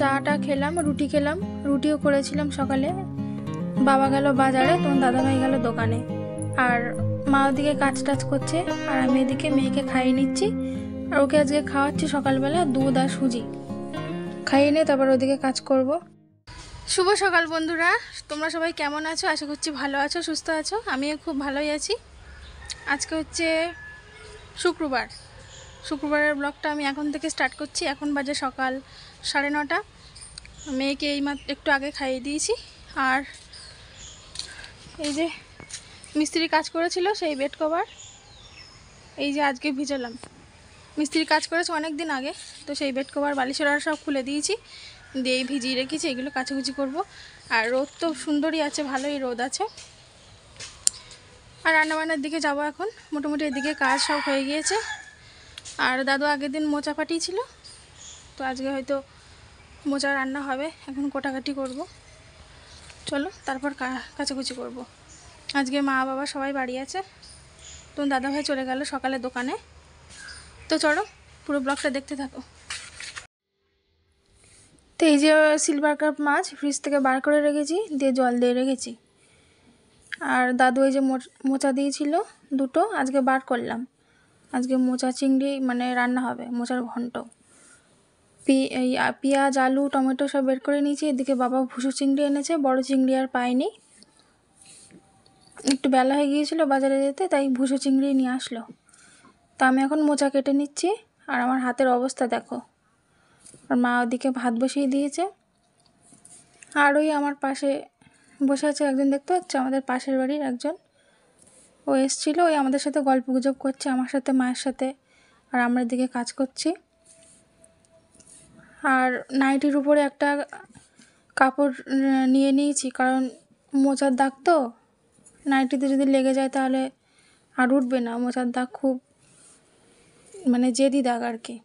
চাটা খেলাম রুটি খেলাম রুটিও করেছিলাম সকালে বাবা গেল বাজারে তখন ভাই গেল দোকানে আর মা ওদিকে কাজ টাজ করছে আর আমি এদিকে মেয়েকে খাইয়ে নিচ্ছি আর ওকে আজকে খাওয়াচ্ছি সকালবেলা দুধ আর সুজি খাইয়ে নিয়ে তারপর ওদিকে কাজ করব। শুভ সকাল বন্ধুরা তোমরা সবাই কেমন আছো আশা করছি ভালো আছো সুস্থ আছো আমিও খুব ভালোই আছি আজকে হচ্ছে শুক্রবার শুক্রবারের ব্লগটা আমি এখন থেকে স্টার্ট করছি এখন বাজে সকাল সাড়ে নটা মেয়েকে এই মাত্র একটু আগে খাইয়ে দিয়েছি আর এই যে মিস্ত্রি কাজ করেছিল সেই বেড কভার এই যে আজকে ভিজালাম মিস্ত্রি কাজ করেছে অনেক দিন আগে তো সেই বেড কভার বালিশের সব খুলে দিয়েছি দিয়ে ভিজিয়ে রেখেছি এগুলো কাছাকুচি করব আর রোদ তো সুন্দরই আছে ভালোই রোদ আছে আর রান্নাবান্নার দিকে যাব এখন মোটামুটি এদিকে কাজ সব হয়ে গিয়েছে আর দাদু আগের দিন মোচা ফাটিয়েছিল তো আজকে হয়তো মোচা রান্না হবে এখন কোটাকাটি করব চলো তারপর কাচাকুচি করব। আজকে মা বাবা সবাই বাড়ি আছে তো দাদাভাই চলে গেল সকালে দোকানে তো চলো পুরো ব্লগটা দেখতে থাকো তো এই যে সিলভার কাপ মাছ ফ্রিজ থেকে বার করে রেখেছি দিয়ে জল দিয়ে রেখেছি আর দাদু এই যে মোচা দিয়েছিল দুটো আজকে বার করলাম আজকে মোচা চিংড়ি মানে রান্না হবে মোচার ঘন্ট পেঁয়াজ আলু টমেটো সব বের করে নিয়েছি এদিকে বাবা ভুসু চিংড়ি এনেছে বড় চিংড়ি আর পায়নি একটু বেলা হয়ে গিয়েছিল বাজারে যেতে তাই ভুসু চিংড়ি নিয়ে আসলো তা আমি এখন মোচা কেটে নিচ্ছি আর আমার হাতের অবস্থা দেখো আর মা ওদিকে ভাত বসিয়ে দিয়েছে আর ওই আমার পাশে বসে আছে একজন দেখতে পাচ্ছ আমাদের পাশের বাড়ির একজন ও এসেছিল ওই আমাদের সাথে গল্প গুজব করছে আমার সাথে মায়ের সাথে আর আমরা দিকে কাজ করছি আর নাইটির উপরে একটা কাপড় নিয়ে নিয়েছি কারণ মোচার দাগ তো নাইটিতে যদি লেগে যায় তাহলে আর উঠবে না মোচার দাগ খুব মানে জেদি দাগ আর কি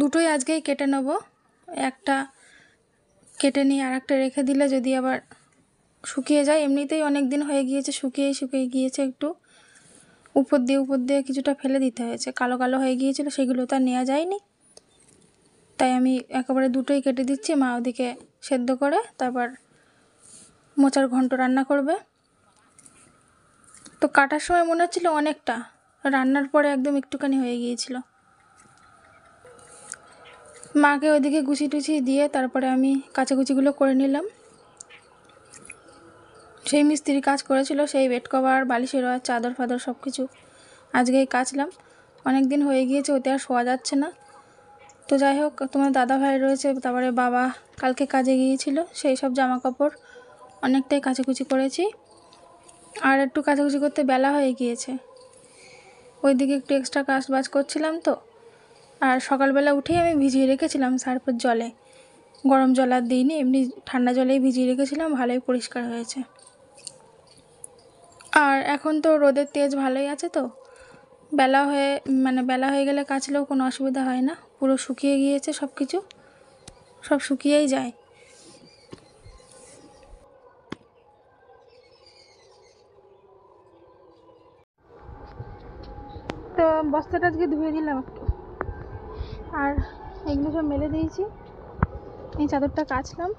দুটোই আজকেই কেটে নেব একটা কেটে নিয়ে আর একটা রেখে দিলে যদি আবার শুকিয়ে যায় এমনিতেই অনেক দিন হয়ে গিয়েছে শুকিয়ে শুকিয়ে গিয়েছে একটু উপর দিয়ে উপর দিয়ে কিছুটা ফেলে দিতে হয়েছে কালো কালো হয়ে গিয়েছিল সেগুলো তো আর নেওয়া যায়নি তাই আমি একেবারে দুটোই কেটে দিচ্ছি মা ওদিকে সেদ্ধ করে তারপর মোচার ঘন্ট রান্না করবে তো কাটার সময় মনে হচ্ছিল অনেকটা রান্নার পরে একদম একটুখানি হয়ে গিয়েছিল মাকে ওইদিকে গুছি টুছি দিয়ে তারপরে আমি কাচাকুচিগুলো করে নিলাম সেই মিস্ত্রি কাজ করেছিল সেই বেড কভার বালিশের আর চাদর ফাদর সব কিছু আজকেই কাচলাম অনেক দিন হয়ে গিয়েছে ওতে আর শোয়া যাচ্ছে না তো যাই হোক তোমার দাদা ভাই রয়েছে তারপরে বাবা কালকে কাজে গিয়েছিল সেই সব জামা কাপড় অনেকটাই কাচাকুচি করেছি আর একটু কাচাকুচি করতে বেলা হয়ে গিয়েছে ওই দিকে একটু এক্সট্রা কাজ বাজ করছিলাম তো আর সকালবেলা উঠেই আমি ভিজিয়ে রেখেছিলাম সার্ফের জলে গরম জল আর দিইনি এমনি ঠান্ডা জলেই ভিজিয়ে রেখেছিলাম ভালোই পরিষ্কার হয়েছে আর এখন তো রোদের তেজ ভালোই আছে তো বেলা হয়ে মানে বেলা হয়ে গেলে কাচলেও কোনো অসুবিধা হয় না পুরো শুকিয়ে গিয়েছে সব কিছু সব শুকিয়েই যায় তো বস্তাটা আজকে ধুয়ে দিলাম একটু আর এগুলো সব মেলে দিয়েছি এই চাদরটা কাচলাম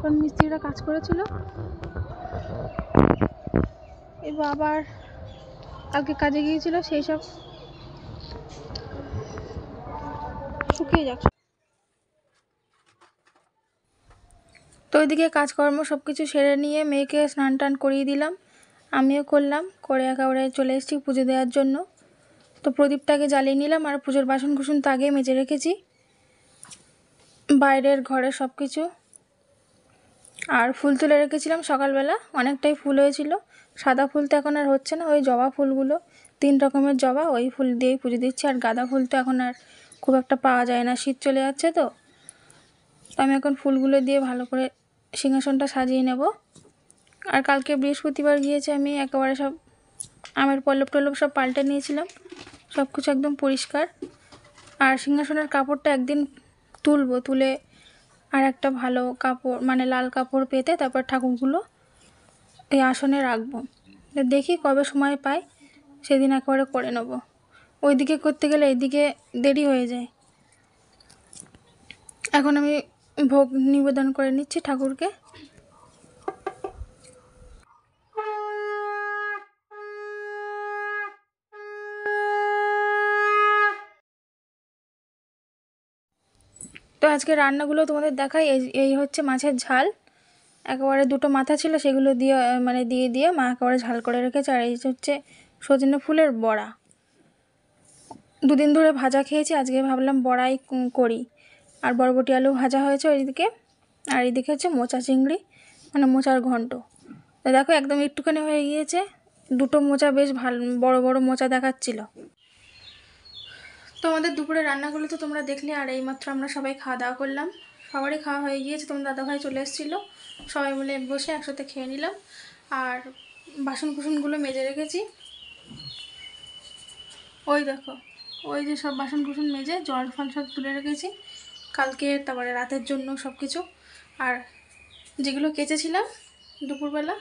কারণ মিস্ত্রিরা কাজ করেছিল এই বাবার আগে কাজে গিয়েছিল সেই সব শুকিয়ে যাক তো ওইদিকে কাজকর্ম সব কিছু সেরে নিয়ে মেয়েকে স্নান টান করিয়ে দিলাম আমিও করলাম করে একেবারে চলে এসেছি পুজো দেওয়ার জন্য তো প্রদীপটাকে জ্বালিয়ে নিলাম আর পুজোর বাসন কুসুন তাগে মেজে রেখেছি বাইরের ঘরে সব কিছু আর ফুল তুলে রেখেছিলাম সকালবেলা অনেকটাই ফুল হয়েছিল সাদা ফুল তো এখন আর হচ্ছে না ওই জবা ফুলগুলো তিন রকমের জবা ওই ফুল দিয়েই পুজো দিচ্ছি আর গাঁদা ফুল তো এখন আর খুব একটা পাওয়া যায় না শীত চলে যাচ্ছে তো আমি এখন ফুলগুলো দিয়ে ভালো করে সিংহাসনটা সাজিয়ে নেব আর কালকে বৃহস্পতিবার গিয়েছে আমি একেবারে সব আমের পল্লব টল্লব সব পাল্টে নিয়েছিলাম সব কিছু একদম পরিষ্কার আর সিংহাসনের কাপড়টা একদিন তুলবো তুলে আর একটা ভালো কাপড় মানে লাল কাপড় পেতে তারপর ঠাকুরগুলো এই আসনে রাখবো দেখি কবে সময় পাই সেদিন একেবারে করে নেব ওইদিকে করতে গেলে এইদিকে দেরি হয়ে যায় এখন আমি ভোগ নিবেদন করে নিচ্ছি ঠাকুরকে আজকে রান্নাগুলো তোমাদের দেখাই এই হচ্ছে মাছের ঝাল একেবারে দুটো মাথা ছিল সেগুলো দিয়ে মানে দিয়ে দিয়ে মা একেবারে ঝাল করে রেখেছে আর এই হচ্ছে সজনে ফুলের বড়া দুদিন ধরে ভাজা খেয়েছি আজকে ভাবলাম বড়াই করি আর বরবটি আলু ভাজা হয়েছে ওইদিকে আর এইদিকে হচ্ছে মোচা চিংড়ি মানে মোচার ঘন্ট দেখো একদম একটুখানি হয়ে গিয়েছে দুটো মোচা বেশ ভালো বড় বড় মোচা দেখাচ্ছিল তো আমাদের দুপুরে রান্নাগুলো তো তোমরা দেখলে আর এইমাত্র আমরা সবাই খাওয়া দাওয়া করলাম সবারই খাওয়া হয়ে গিয়েছে তোমার দাদাভাই চলে এসেছিলো সবাই মিলে বসে একসাথে খেয়ে নিলাম আর বাসন কুসনগুলো মেজে রেখেছি ওই দেখো ওই যে সব বাসন কুসন মেজে জল ফল সব তুলে রেখেছি কালকে তারপরে রাতের জন্য সব কিছু আর যেগুলো কেচেছিলাম দুপুরবেলা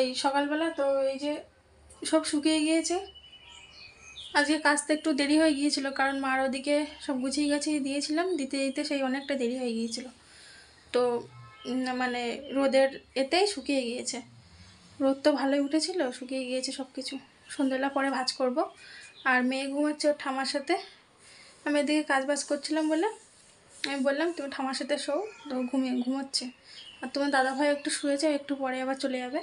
এই সকালবেলা তো এই যে সব শুকিয়ে গিয়েছে আজকে কাজটা একটু দেরি হয়ে গিয়েছিল কারণ মার ওদিকে সব গুছিয়ে গাছিয়ে দিয়েছিলাম দিতে দিতে সেই অনেকটা দেরি হয়ে গিয়েছিল তো মানে রোদের এতেই শুকিয়ে গিয়েছে রোদ তো ভালোই উঠেছিল শুকিয়ে গিয়েছে সব কিছু সন্ধ্যেবেলা পরে ভাজ করব আর মেয়ে ঘুমাচ্ছে ওর ঠামার সাথে আমি এদিকে কাজ বাজ করছিলাম বলে আমি বললাম তুমি ঠামার সাথে শো তো ঘুমিয়ে ঘুমাচ্ছে আর তোমার দাদাভাই একটু শুয়েছে একটু পরে আবার চলে যাবে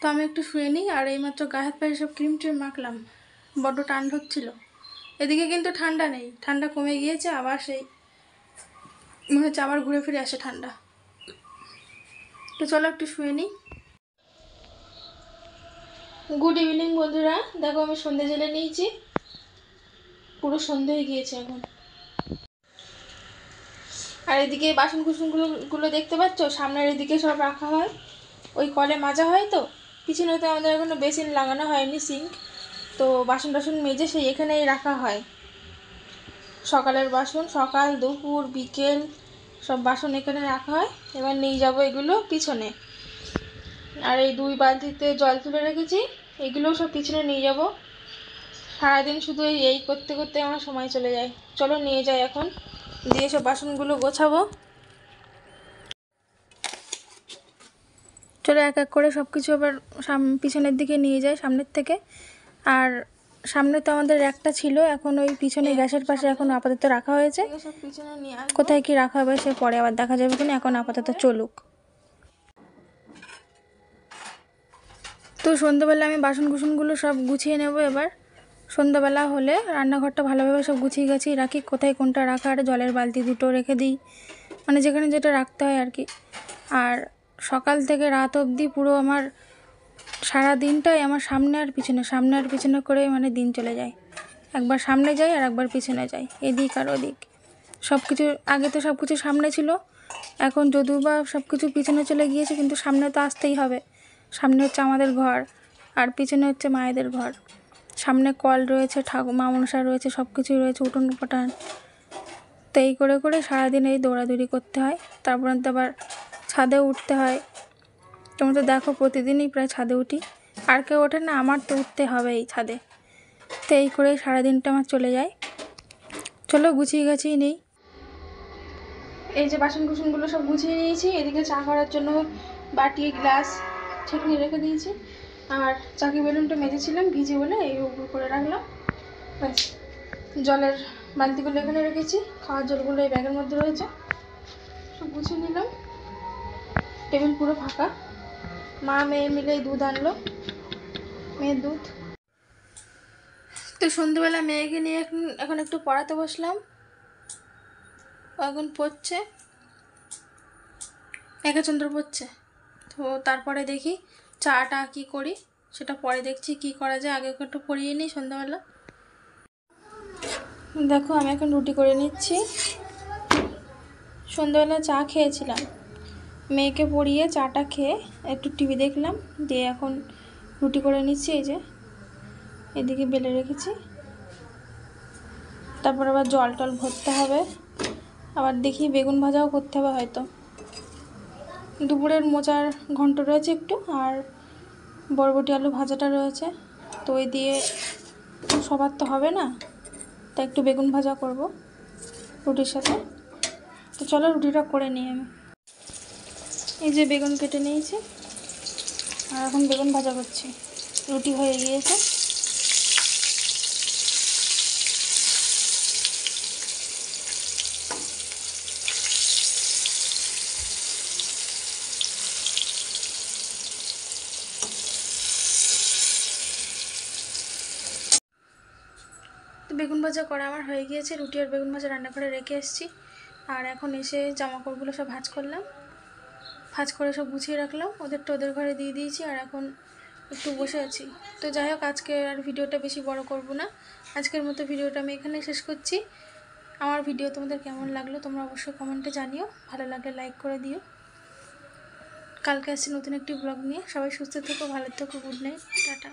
তো আমি একটু শুয়ে নিই আর এইমাত্র গায়ে হাত পায়ে সব ক্রিম ট্রিম মাখলাম বড্ড ঠান্ড হচ্ছিল এদিকে কিন্তু ঠান্ডা নেই ঠান্ডা কমে গিয়েছে আবার সেই মনে হচ্ছে আবার ঘুরে ফিরে আসে ঠান্ডা তো চলো একটু শুয়ে নিই গুড ইভিনিং বন্ধুরা দেখো আমি সন্ধে জেলে নিয়েছি পুরো সন্ধে হয়ে গিয়েছে এখন আর এদিকে বাসন কুসনগুলোগুলো দেখতে পাচ্ছ সামনের এদিকে সব রাখা হয় ওই কলে মাজা হয় তো পিছনে তো আমাদের এখনও বেসিন লাগানো হয়নি সিঙ্ক তো বাসন টাসন মেজে সেই এখানেই রাখা হয় সকালের বাসন সকাল দুপুর বিকেল সব বাসন এখানে রাখা হয় এবার নিয়ে যাব এগুলো পিছনে আর এই দুই বালতিতে জল তুলে রেখেছি এগুলো সব পিছনে নিয়ে যাব সারাদিন শুধু এই করতে করতে আমার সময় চলে যায় চলো নিয়ে যাই এখন দিয়ে সব বাসনগুলো গোছাবো চলো এক এক করে সব কিছু আবার পিছনের দিকে নিয়ে যাই সামনের থেকে আর সামনে তো আমাদের একটা ছিল এখন ওই পিছনে গ্যাসের পাশে এখন আপাতত রাখা হয়েছে কোথায় কি রাখা হবে সে পরে আবার দেখা যাবে কিনা এখন আপাতত চলুক তো সন্ধ্যেবেলা আমি বাসন কুসনগুলো সব গুছিয়ে নেব এবার সন্ধ্যাবেলা হলে রান্নাঘরটা ভালোভাবে সব গুছিয়ে গেছি রাখি কোথায় কোনটা রাখা আর জলের বালতি দুটো রেখে দিই মানে যেখানে যেটা রাখতে হয় আর কি আর সকাল থেকে রাত অবধি পুরো আমার সারা দিনটাই আমার সামনে আর পিছনে সামনে আর পিছনে করে মানে দিন চলে যায় একবার সামনে যাই আর একবার পিছনে যাই এদিক আর ওদিক সব কিছু আগে তো সব কিছু সামনে ছিল এখন যদিও বা সব কিছু পিছনে চলে গিয়েছে কিন্তু সামনে তো আসতেই হবে সামনে হচ্ছে আমাদের ঘর আর পিছনে হচ্ছে মায়েদের ঘর সামনে কল রয়েছে ঠাকুর মনসা রয়েছে সব কিছুই রয়েছে উঠোন পটান তো এই করে করে সারাদিন এই দৌড়াদৌড়ি করতে হয় তারপর তো আবার ছাদে উঠতে হয় তোমরা তো দেখো প্রতিদিনই প্রায় ছাদে উঠি আর কেউ ওঠে না আমার তো উঠতে হবে এই ছাদে তো এই করেই সারাদিনটা আমার চলে যায় চলো গুছিয়ে গাছিয়ে নেই এই যে বাসন কুসনগুলো সব গুছিয়ে নিয়েছি এদিকে চা করার জন্য বাটি গ্লাস নিয়ে রেখে দিয়েছি আর চাকি বেলুনটা মেজেছিলাম ভিজে বলে এই উপর করে রাখলাম জলের বালতিগুলো এখানে রেখেছি খাওয়ার জলগুলো এই ব্যাগের মধ্যে রয়েছে সব গুছিয়ে নিলাম টেবিল পুরো ফাঁকা মা মেয়ে মিলেই দুধ আনলো মেয়ের দুধ তো সন্ধ্যেবেলা মেয়েকে নিয়ে এখন এখন একটু পড়াতে বসলাম এখন পড়ছে একাচন্দ্র পড়ছে তো তারপরে দেখি চাটা কি করি সেটা পরে দেখছি কি করা যায় আগে একটু পড়িয়ে নিই সন্ধ্যাবেলা দেখো আমি এখন রুটি করে নিচ্ছি সন্ধ্যাবেলা চা খেয়েছিলাম মেয়েকে পড়িয়ে চাটা খেয়ে একটু টিভি দেখলাম দিয়ে এখন রুটি করে নিচ্ছি এই যে এদিকে বেলে রেখেছি তারপর আবার জল টল ভরতে হবে আবার দেখি বেগুন ভাজাও করতে হবে হয়তো দুপুরের মোচার ঘন্ট রয়েছে একটু আর বরবটি আলু ভাজাটা রয়েছে তো ওই দিয়ে সবার তো হবে না তা একটু বেগুন ভাজা করব রুটির সাথে তো চলো রুটিটা করে নিই আমি এই যে বেগুন কেটে নিয়েছি আর এখন বেগুন ভাজা করছি রুটি হয়ে গিয়েছে বেগুন ভাজা করা আমার হয়ে গিয়েছে রুটি আর বেগুন ভাজা রান্না করে রেখে এসেছি আর এখন এসে জামাকড়গুলো সব ভাজ করলাম ভাজ করে সব গুছিয়ে রাখলাম ওদেরটা ওদের ঘরে দিয়ে দিয়েছি আর এখন একটু বসে আছি তো যাই হোক আজকে আর ভিডিওটা বেশি বড় করব না আজকের মতো ভিডিওটা আমি এখানে শেষ করছি আমার ভিডিও তোমাদের কেমন লাগলো তোমরা অবশ্যই কমেন্টে জানিও ভালো লাগলে লাইক করে দিও কালকে আসছি নতুন একটি ব্লগ নিয়ে সবাই সুস্থ থেকো ভালো থেকো গুড নাইট টাটা